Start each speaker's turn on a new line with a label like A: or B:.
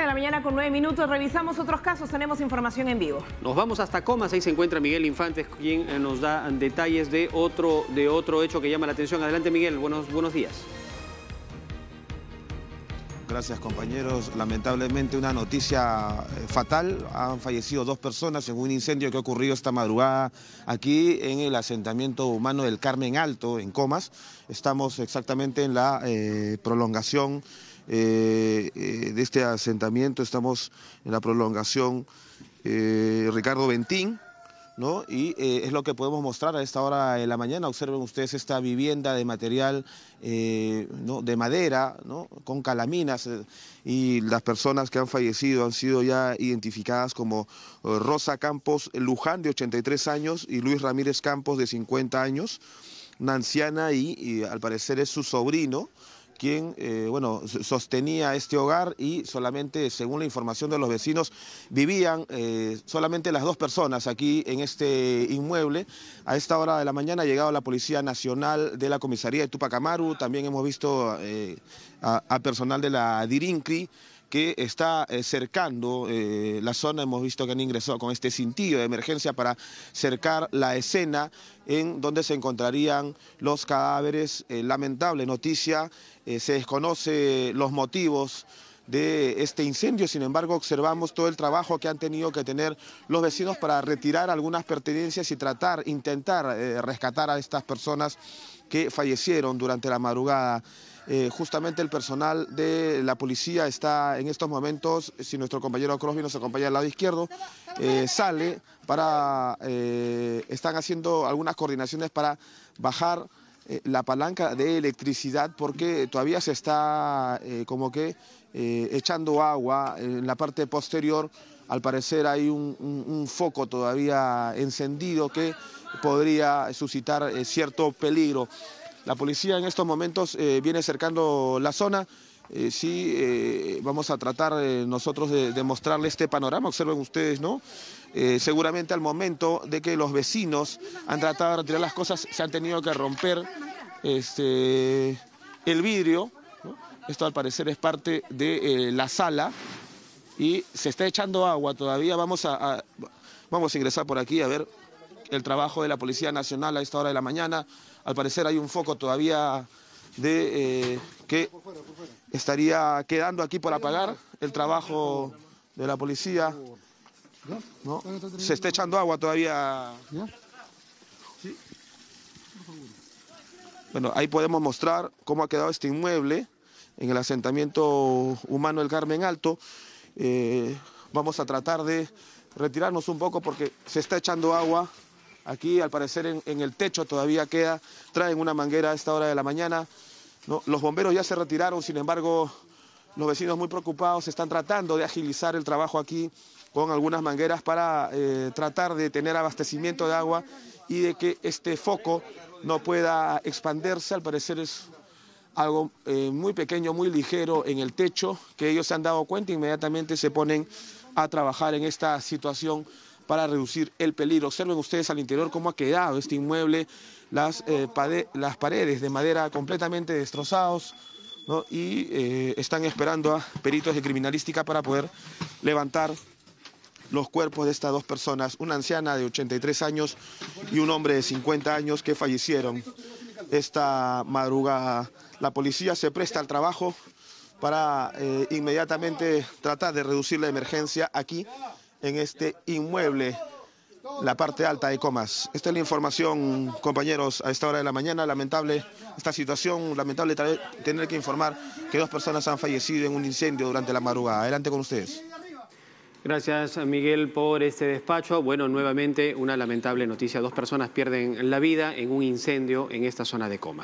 A: de la mañana con nueve minutos. Revisamos otros casos, tenemos información en vivo. Nos vamos hasta Comas, ahí se encuentra Miguel Infantes, quien nos da detalles de otro, de otro hecho que llama la atención. Adelante Miguel, buenos, buenos días. Gracias compañeros. Lamentablemente una noticia eh, fatal. Han fallecido dos personas en un incendio que ha ocurrido esta madrugada aquí en el asentamiento humano del Carmen Alto, en Comas. Estamos exactamente en la eh, prolongación eh, de este asentamiento. Estamos en la prolongación Ricardo Ventín. Y eh, es lo que podemos mostrar a esta hora de la mañana. Observen ustedes esta vivienda de material eh, de madera, ¿no? Con calaminas eh, y las personas que han fallecido han sido ya identificadas como Rosa Campos Luján, de 83 años, y Luis Ramírez Campos, de 50 años, una anciana y al parecer es su sobrino, quien eh, bueno, sostenía este hogar y solamente, según la información de los vecinos, vivían eh, solamente las dos personas aquí en este inmueble. A esta hora de la mañana ha llegado la Policía Nacional de la Comisaría de Tupacamaru, también hemos visto eh, a personal de la DIRINCRI que está eh, cercando eh, la zona. Hemos visto que han ingresado con este cintillo de emergencia para cercar la escena en donde se encontrarían los cadáveres. Eh, lamentable noticia, se desconoce los motivos de este incendio. Sin embargo, observamos todo el trabajo que han tenido que tener los vecinos para retirar algunas pertenencias y tratar, intentar rescatar a estas personas que fallecieron durante la madrugada. Eh, justamente el personal de la policía está en estos momentos, si nuestro compañero Crosby nos acompaña al lado izquierdo, eh, sale para, eh, están haciendo algunas coordinaciones para bajar la palanca de electricidad porque todavía se está como que echando agua en la parte posterior. Al parecer hay un foco todavía encendido que podría suscitar cierto peligro. La policía en estos momentos eh, viene cercando la zona. Eh, sí, eh, vamos a tratar nosotros de, mostrarle este panorama, observen ustedes, ¿no? seguramente al momento de que los vecinos han tratado de retirar las cosas, se han tenido que romper este, el vidrio. Esto al parecer es parte de la sala y se está echando agua todavía. Vamos a, vamos a ingresar por aquí a ver el trabajo de la Policía Nacional a esta hora de la mañana. Al parecer hay un foco todavía de eh, que estaría quedando aquí por apagar el trabajo de la policía. Se está echando agua todavía. Bueno, ahí podemos mostrar cómo ha quedado este inmueble en el asentamiento humano del Carmen Alto. Eh, vamos a tratar de retirarnos un poco porque se está echando agua Aquí al parecer en, el techo todavía queda, traen una manguera a esta hora de la mañana. los bomberos ya se retiraron, sin embargo, los vecinos muy preocupados están tratando de agilizar el trabajo aquí con algunas mangueras para eh, tratar de tener abastecimiento de agua y de que este foco no pueda expandirse. Al parecer es algo eh, muy pequeño, muy ligero en el techo, que ellos se han dado cuenta e inmediatamente se ponen a trabajar en esta situación para reducir el peligro. Observen ustedes al interior cómo ha quedado este inmueble, las, eh, paredes de madera completamente destrozados. Y eh, están esperando a peritos de criminalística para poder levantar los cuerpos de estas dos personas, una anciana de 83 años y un hombre de 50 años que fallecieron esta madrugada. La policía se presta al trabajo para eh, inmediatamente tratar de reducir la emergencia aquí en este inmueble, la parte alta de Comas. Esta es la información, compañeros, a esta hora de la mañana. Lamentable esta situación, lamentable tener que informar que dos personas han fallecido en un incendio durante la madrugada. Adelante con ustedes. Gracias, Miguel, por este despacho. Bueno, nuevamente una lamentable noticia. Dos personas pierden la vida en un incendio en esta zona de Comas.